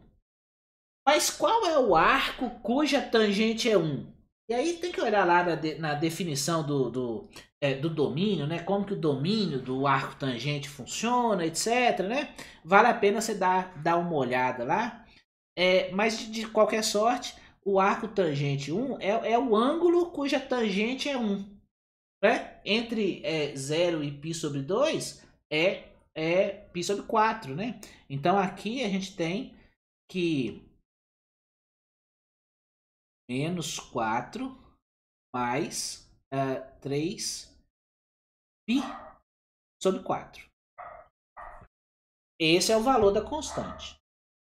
Mas qual é o arco cuja tangente é 1? E aí tem que olhar lá na, de, na definição do, do, é, do, domínio, né? Como que o domínio do arco tangente funciona, etc. Né? Vale a pena você dar, dar uma olhada lá. É, mas de, de, qualquer sorte, o arco tangente 1 é, é o ângulo cuja tangente é 1. Né? Entre é, 0 e π sobre 2 é, é π sobre 4. Né? Então aqui a gente tem que menos 4 mais uh, ah, 3 pi sobre 4. Esse é o valor da constante,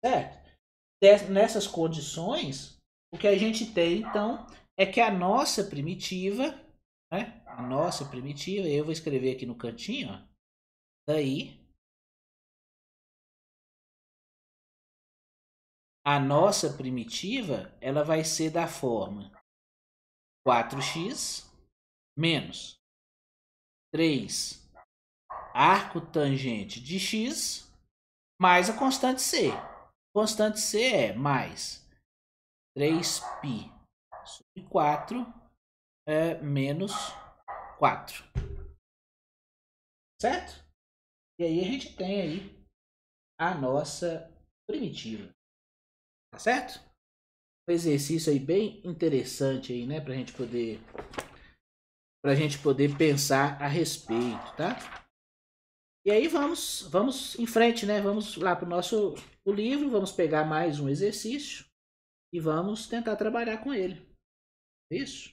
certo? Nessas condições, o que a gente tem, então, é que a nossa primitiva, né? A nossa primitiva, eu vou escrever aqui no cantinho, ó, daí a nossa primitiva ela vai ser da forma 4x menos 3 arco tangente de x mais a constante c. Constante c é mais 3π sobre 4 é, menos 4. Certo? E aí a gente tem aí a nossa primitiva. Tá certo? Um exercício aí bem interessante aí, né? Pra gente poder pra gente poder pensar a respeito, tá? E aí vamos, vamos em frente, né? Vamos lá pro nosso o livro, vamos pegar mais um exercício e vamos tentar trabalhar com ele. É isso.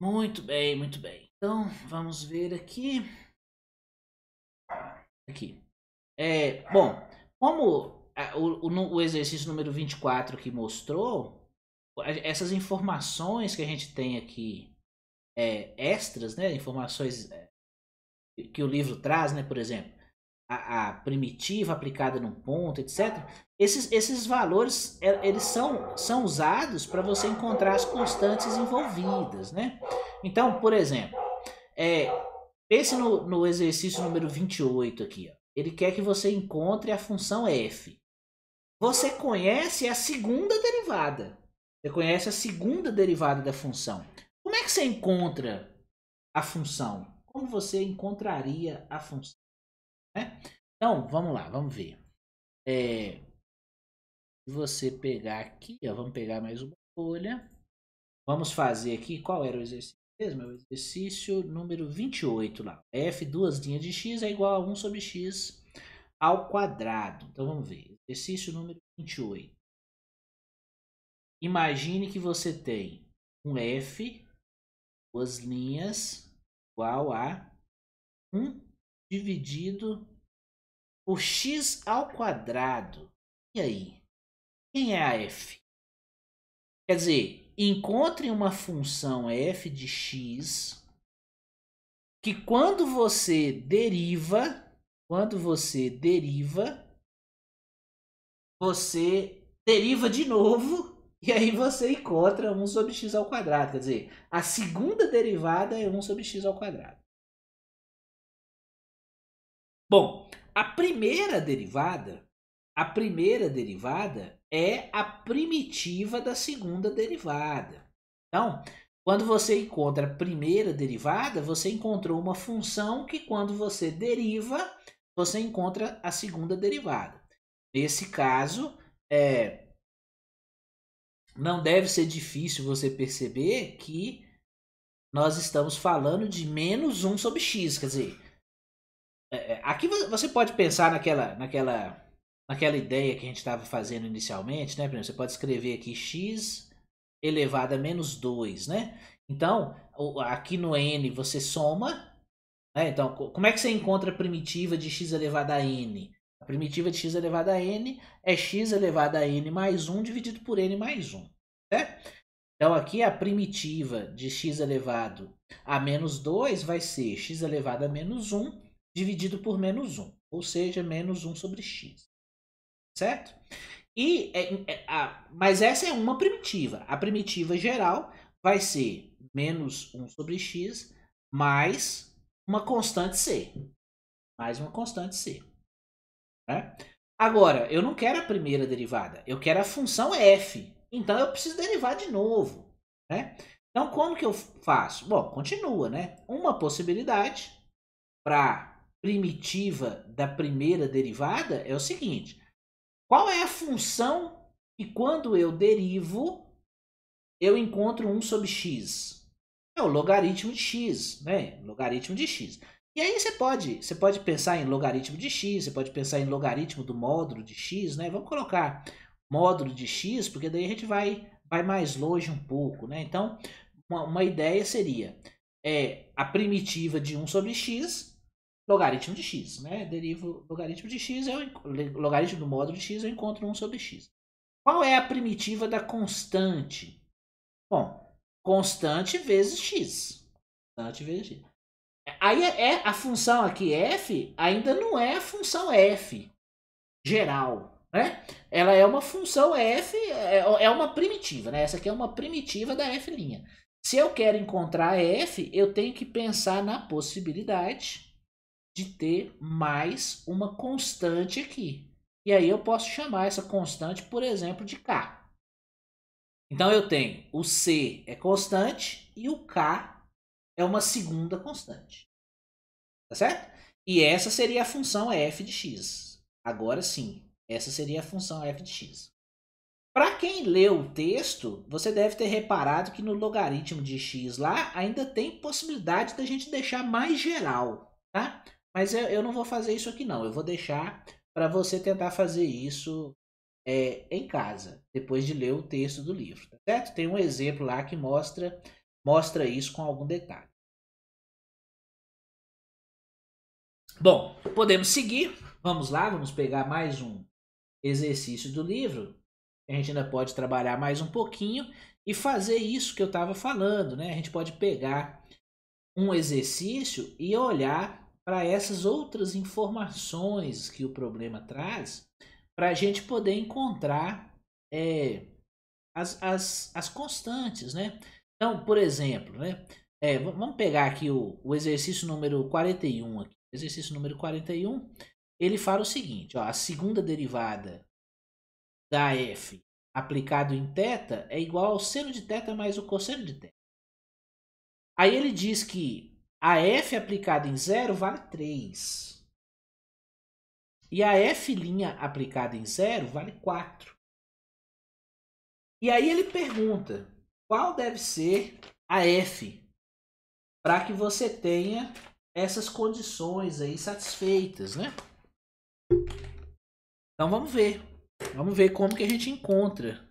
Muito bem, muito bem. Então, vamos ver aqui. Aqui. É, bom, como a, é, o, o, o exercício número 24 que mostrou, essas informações que a gente tem aqui é, extras, né, informações é, que o livro traz, né, por exemplo, a, a, primitiva aplicada num ponto, etc. Esses, esses valores é, eles são, são usados para você encontrar as constantes envolvidas, né? Então, por exemplo, é, pense no, no exercício número 28 aqui. Ó. Ele quer que você encontre a função f. Você conhece a segunda derivada. Você conhece a segunda derivada da função. Como é que você encontra a função? Como você encontraria a função? Né? Então, vamos lá, vamos ver. É, se você pegar aqui, ó, vamos pegar mais uma folha. Vamos fazer aqui, qual era o exercício? mesmo, é o exercício número 28 lá. F, duas linhas de x, é igual a 1 sobre x ao quadrado. Então vamos ver. Exercício número 28. Imagine que você tem um F, duas linhas, igual a 1 dividido por x ao quadrado. E aí? Quem é a F? Quer dizer, encontre uma função f de x que quando você deriva, quando você deriva, você deriva de novo e aí você encontra 1 sobre x ao quadrado, quer dizer, a segunda derivada é 1 sobre x ao quadrado. Bom, a primeira derivada a primeira derivada é a primitiva da segunda derivada. Então, quando você encontra a primeira derivada, você encontrou uma função que, quando você deriva, você encontra a segunda derivada. Nesse caso, é, não deve ser difícil você perceber que nós estamos falando de menos 1 sobre x. Quer dizer, é, é aqui você pode pensar naquela, naquela naquela ideia que a gente estava fazendo inicialmente, né? Por exemplo, você pode escrever aqui x elevado a menos 2, né? Então, aqui no n você soma, né? Então, como é que você encontra a primitiva de x elevado a n? A primitiva de x elevado a n é x elevado a n mais 1 dividido por n mais 1, né? Então, aqui a primitiva de x elevado a menos 2 vai ser x elevado a menos 1 dividido por menos 1, ou seja, menos 1 sobre x certo? E, é, é, a, mas essa é uma primitiva. A primitiva geral vai ser menos 1 sobre x mais uma constante c. Mais uma constante c. Né? Agora, eu não quero a primeira derivada, eu quero a função f. Então, eu preciso derivar de novo. Né? Então, como que eu faço? Bom, continua, né? Uma possibilidade para primitiva da primeira derivada é o seguinte. Qual é a função e quando eu derivo, eu encontro 1 sobre x? É o logaritmo de x, né? Logaritmo de x. E aí você pode, você pode pensar em logaritmo de x, você pode pensar em logaritmo do módulo de x, né? Vamos colocar módulo de x, porque daí a gente vai, vai mais longe um pouco, né? Então, uma, uma ideia seria é, a primitiva de 1 sobre x logaritmo de x, né? Derivo logaritmo de x, eu, logaritmo do módulo de x, eu encontro 1 sobre x. Qual é a primitiva da constante? Bom, constante vezes x. Constante vezes x. Aí é, é, a função aqui f ainda não é a função f geral, né? Ela é uma função f, é, é, é uma primitiva, né? Essa aqui é uma primitiva da f'. Se eu quero encontrar f, eu tenho que pensar na possibilidade de ter mais uma constante aqui. E aí eu posso chamar essa constante, por exemplo, de K. Então eu tenho o C é constante e o K é uma segunda constante. Tá certo? E essa seria a função f de x. Agora sim, essa seria a função f de x. Para quem leu o texto, você deve ter reparado que no logaritmo de x lá ainda tem possibilidade da gente deixar mais geral, tá? Mas eu, eu não vou fazer isso aqui não. Eu vou deixar para você tentar fazer isso é, em casa, depois de ler o texto do livro, tá certo? Tem um exemplo lá que mostra mostra isso com algum detalhe. Bom, podemos seguir. Vamos lá, vamos pegar mais um exercício do livro. A gente ainda pode trabalhar mais um pouquinho e fazer isso que eu estava falando, né? A gente pode pegar um exercício e olhar para essas outras informações que o problema traz, para a gente poder encontrar é, as, as, as constantes, né? Então, por exemplo, né? É, vamos pegar aqui o, o exercício número 41. Aqui. Exercício número 41, ele fala o seguinte, ó, a segunda derivada da f aplicado em θ é igual ao seno de θ mais o cosseno de teta. Aí ele diz que a F aplicada em zero vale 3. E a F' aplicada em zero vale 4. E aí ele pergunta qual deve ser a F para que você tenha essas condições aí satisfeitas, né? Então vamos ver. Vamos ver como que a gente encontra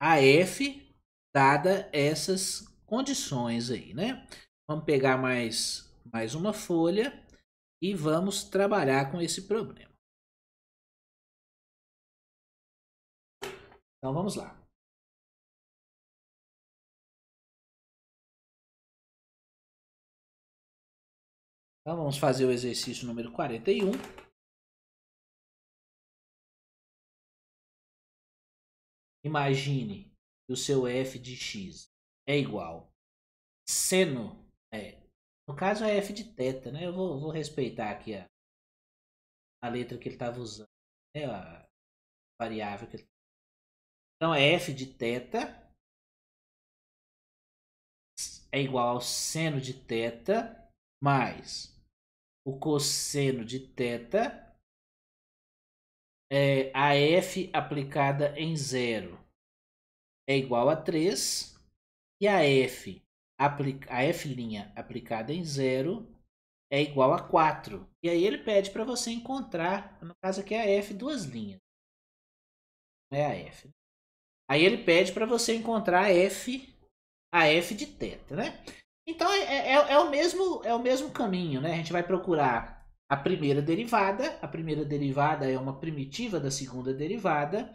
a F dada essas condições aí, né? Vamos pegar mais, mais uma folha e vamos trabalhar com esse problema. Então vamos lá. Então vamos fazer o exercício número 41. Imagine que o seu f de x é igual seno é. No caso é F de teta, né? Eu vou, vou respeitar aqui a, a letra que ele estava usando, é a variável que ele Então é F de teta é igual ao seno de teta mais o cosseno de teta é, a f aplicada em zero é igual a 3 e a f a f' aplicada em zero é igual a 4. E aí ele pede para você encontrar, no caso aqui é a f duas linhas. É a f. Aí ele pede para você encontrar a f, a f de teta, né? Então é, é, é, é, o mesmo, é o mesmo caminho, né? A gente vai procurar a primeira derivada. A primeira derivada é uma primitiva da segunda derivada.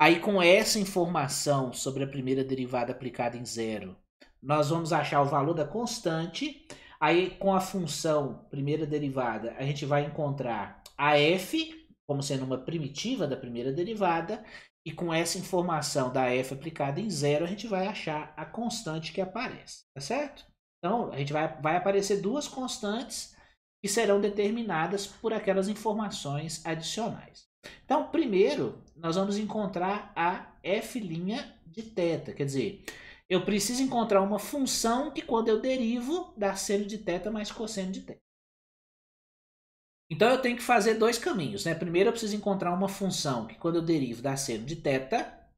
Aí com essa informação sobre a primeira derivada aplicada em zero, nós vamos achar o valor da constante, aí com a função primeira derivada, a gente vai encontrar a f como sendo uma primitiva da primeira derivada, e com essa informação da f aplicada em zero, a gente vai achar a constante que aparece, tá certo? Então, a gente vai, vai aparecer duas constantes que serão determinadas por aquelas informações adicionais. Então, primeiro, nós vamos encontrar a f' de θ, quer dizer, eu preciso encontrar uma função que, quando eu derivo, dá seno de teta mais cosseno de teta. Então, eu tenho que fazer dois caminhos. Né? Primeiro, eu preciso encontrar uma função que, quando eu derivo, dá seno de teta.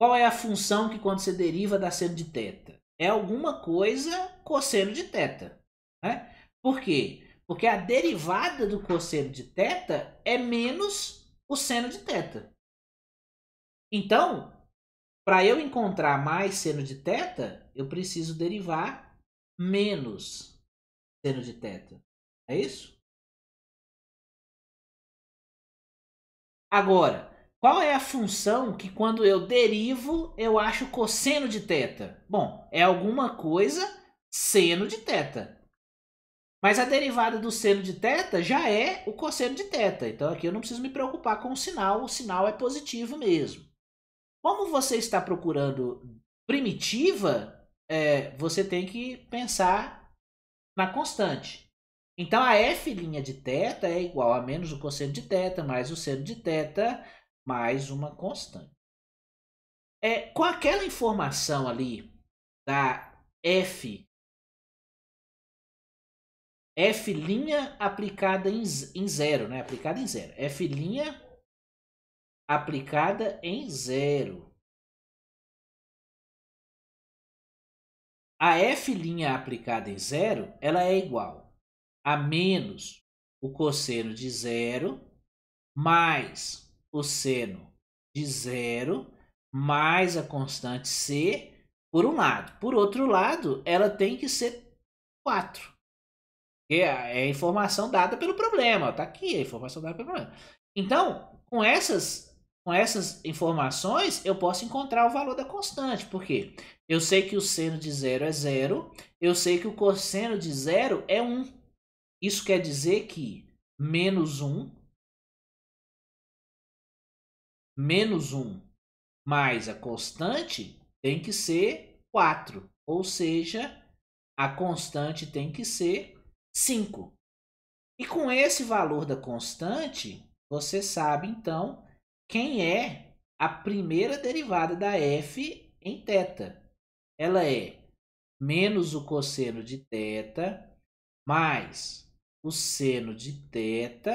Qual é a função que, quando você deriva, dá seno de teta? É alguma coisa cosseno de teta, Né? Por quê? Porque a derivada do cosseno de teta é menos o seno de teta. Então, para eu encontrar mais seno de teta, eu preciso derivar menos seno de teta. É isso? Agora, qual é a função que quando eu derivo eu acho cosseno de teta? Bom, é alguma coisa seno de teta. Mas a derivada do seno de teta já é o cosseno de teta. Então aqui eu não preciso me preocupar com o sinal, o sinal é positivo mesmo. Como você está procurando primitiva, é, você tem que pensar na constante. Então a f' de teta é igual a menos o cosseno de teta mais o seno de teta mais uma constante. É, com aquela informação ali da f f' aplicada em, em zero, né? Aplicada em zero. f' aplicada em zero. A f' aplicada em zero ela é igual a menos o cosseno de zero mais o seno de zero mais a constante c por um lado. Por outro lado, ela tem que ser 4. é a informação dada pelo problema. Está aqui a informação dada pelo problema. Então, com essas com essas informações, eu posso encontrar o valor da constante. Por quê? Eu sei que o seno de zero é zero, eu sei que o cosseno de zero é 1. Isso quer dizer que menos 1, menos 1 mais a constante tem que ser 4. Ou seja, a constante tem que ser 5. E com esse valor da constante, você sabe, então, quem é a primeira derivada da f em θ. Ela é menos o cosseno de θ mais o seno de θ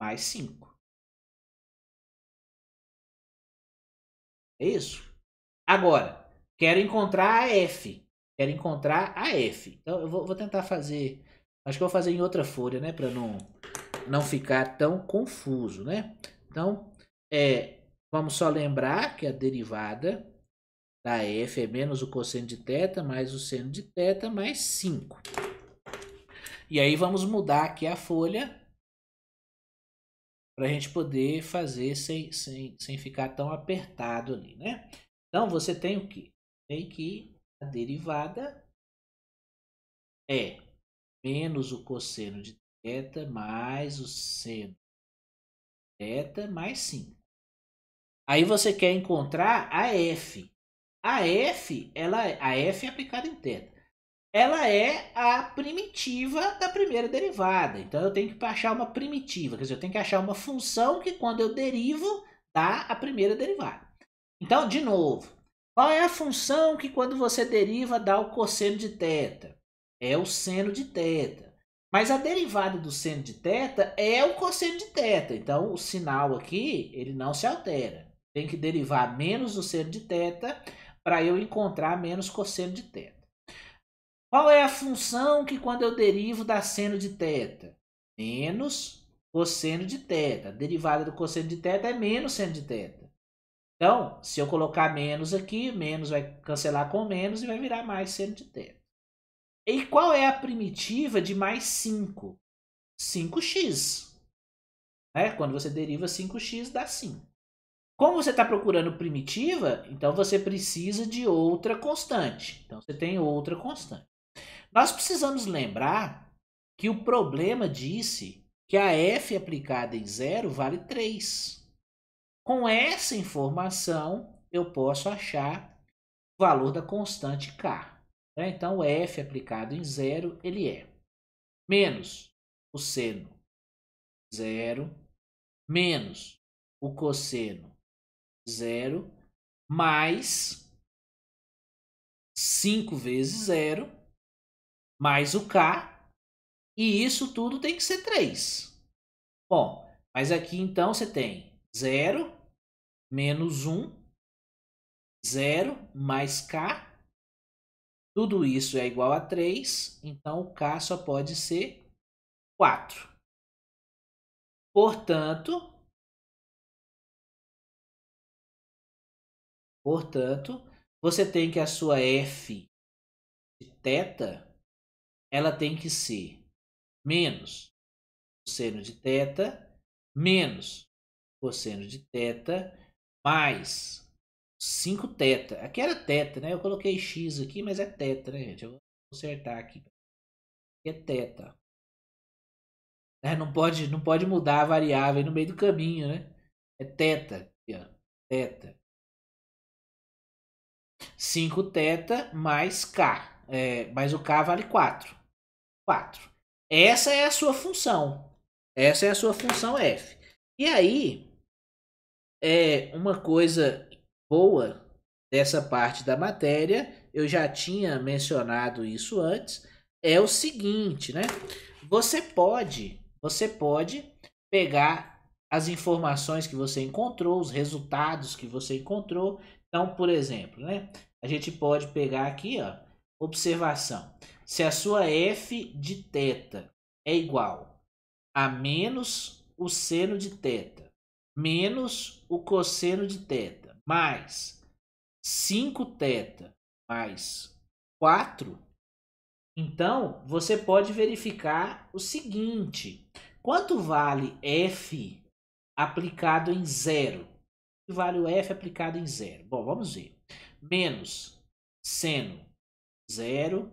mais 5. É isso. Agora, quero encontrar a f. Quero encontrar a f. Então, eu vou, vou tentar fazer... Acho que vou fazer em outra folha, né? Para não, não ficar tão confuso, né? Então, é, vamos só lembrar que a derivada da f é menos o cosseno de teta mais o seno de teta mais 5. E aí vamos mudar aqui a folha para a gente poder fazer sem, sem, sem ficar tão apertado ali, né? Então você tem o que? Tem que a derivada é menos o cosseno de teta mais o seno de teta mais 5. Aí você quer encontrar a F. A F, ela, é, a F é aplicada em teta. Ela é a primitiva da primeira derivada. Então eu tenho que achar uma primitiva, quer dizer, eu tenho que achar uma função que quando eu derivo dá a primeira derivada. Então, de novo, qual é a função que quando você deriva dá o cosseno de teta? É o seno de teta. Mas a derivada do seno de teta é o cosseno de teta. Então, o sinal aqui, ele não se altera. Tem que derivar menos do seno de teta para eu encontrar menos cosseno de teta. Qual é a função que quando eu derivo dá seno de teta? Menos cosseno de teta. A derivada do cosseno de teta é menos seno de teta. Então, se eu colocar menos aqui, menos vai cancelar com menos e vai virar mais seno de teta. E qual é a primitiva de mais 5? 5x. Né? Quando você deriva 5x, dá 5. Como você está procurando primitiva, então você precisa de outra constante. Então você tem outra constante. Nós precisamos lembrar que o problema disse que a f aplicada em zero vale 3. Com essa informação, eu posso achar o valor da constante k. Né? Então, f aplicado em zero ele é menos o seno zero menos o cosseno 0 mais 5 vezes 0 mais o K, e isso tudo tem que ser 3. Bom, mas aqui então você tem 0 menos 1, 0 mais K, tudo isso é igual a 3, então o K só pode ser 4. Portanto, Portanto, você tem que a sua f de teta ela tem que ser menos seno de teta menos cosseno de teta mais 5 teta Aqui era teta, né? Eu coloquei x aqui, mas é teta né, gente? Eu vou consertar aqui. Aqui é teta É, não, pode, não pode mudar a variável no meio do caminho, né? É teta Aqui, ó. teta 5 teta mais K. É, mas o K vale 4. 4. Essa é a sua função. Essa é a sua função F. E aí, é uma coisa boa dessa parte da matéria, eu já tinha mencionado isso antes, é o seguinte, né? Você pode, você pode pegar as informações que você encontrou, os resultados que você encontrou então, por exemplo, né? A gente pode pegar aqui, ó, observação. Se a sua f de teta é igual a menos o seno de teta, menos o cosseno de teta, mais 5 teta, mais 4, então você pode verificar o seguinte: quanto vale f aplicado em zero? que vale o f aplicado em zero. Bom, vamos ver. Menos seno zero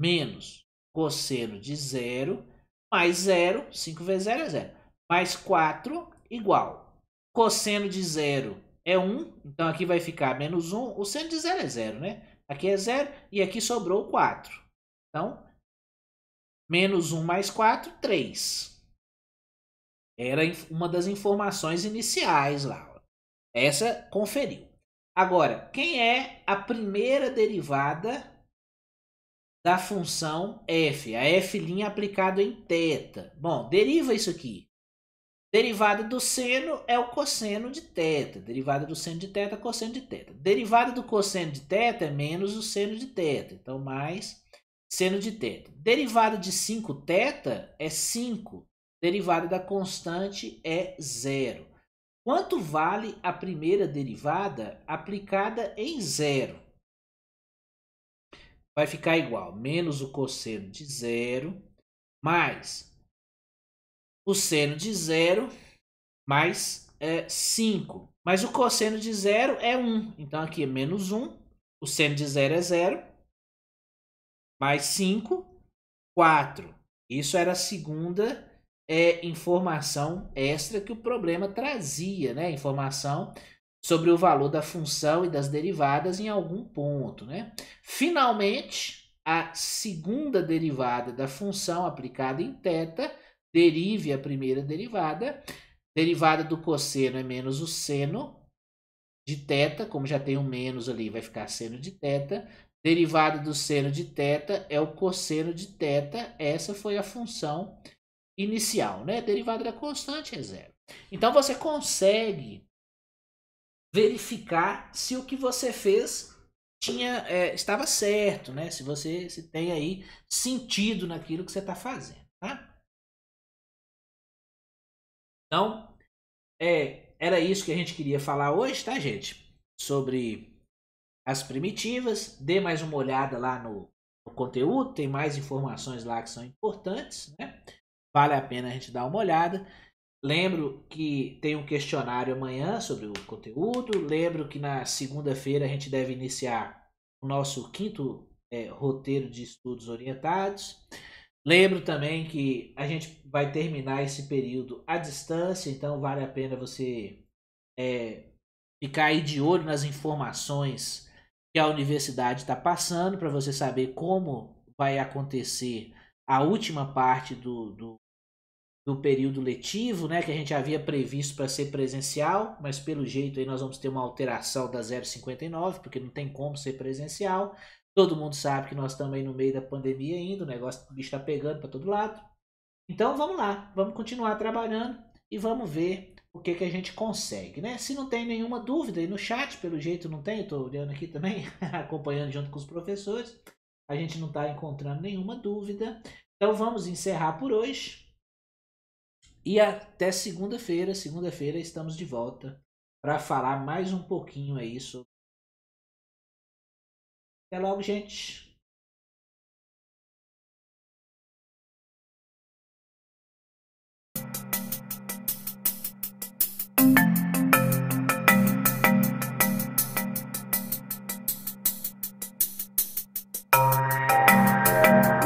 menos cosseno de zero mais zero, 5 vezes zero é zero, mais 4 igual. Cosseno de zero é 1, então aqui vai ficar menos 1. O seno de zero é zero, né? Aqui é zero e aqui sobrou 4. Então, menos 1 mais 4, 3. Era uma das informações iniciais lá. Essa conferiu. Agora, quem é a primeira derivada da função f, a f' aplicado em θ. Bom, deriva isso aqui. Derivada do seno é o cosseno de θ. Derivada do seno de θ, cosseno de θ. Derivada do cosseno de θ é menos o seno de θ. Então, mais seno de θ. Derivada de 5θ é 5. Derivada da constante é zero. Quanto vale a primeira derivada aplicada em zero? Vai ficar igual, menos o cosseno de zero, mais o seno de zero, mais é, 5. Mas o cosseno de zero é 1. Então, aqui é menos 1. O seno de zero é zero. Mais 5, 4. Isso era a segunda derivada é, informação extra que o problema trazia, né? Informação sobre o valor da função e das derivadas em algum ponto, né? Finalmente, a segunda derivada da função aplicada em θ derive a primeira derivada. Derivada do cosseno é menos o seno de θ, como já tem um menos ali, vai ficar seno de θ. Derivada do seno de θ é o cosseno de θ. Essa foi a função inicial, né? Derivada da constante é zero. Então você consegue verificar se o que você fez tinha é, estava certo, né? Se você se tem aí sentido naquilo que você está fazendo, tá? Então é, era isso que a gente queria falar hoje, tá, gente? Sobre as primitivas. Dê mais uma olhada lá no, no conteúdo, tem mais informações lá que são importantes, né? vale a pena a gente dar uma olhada. Lembro que tem um questionário amanhã sobre o conteúdo. Lembro que na segunda-feira a gente deve iniciar o nosso quinto é, roteiro de estudos orientados. Lembro também que a gente vai terminar esse período à distância, então vale a pena você é, ficar aí de olho nas informações que a universidade está passando para você saber como vai acontecer a última parte do, do, do período letivo, né, que a gente havia previsto para ser presencial, mas pelo jeito aí nós vamos ter uma alteração da 0,59, porque não tem como ser presencial. Todo mundo sabe que nós estamos aí no meio da pandemia ainda, o negócio está pegando para todo lado. Então vamos lá, vamos continuar trabalhando e vamos ver o que, que a gente consegue, né? Se não tem nenhuma dúvida, aí no chat, pelo jeito não tem, estou olhando aqui também, acompanhando junto com os professores. A gente não está encontrando nenhuma dúvida. Então vamos encerrar por hoje. E até segunda-feira. Segunda-feira estamos de volta para falar mais um pouquinho aí sobre. Até logo, gente.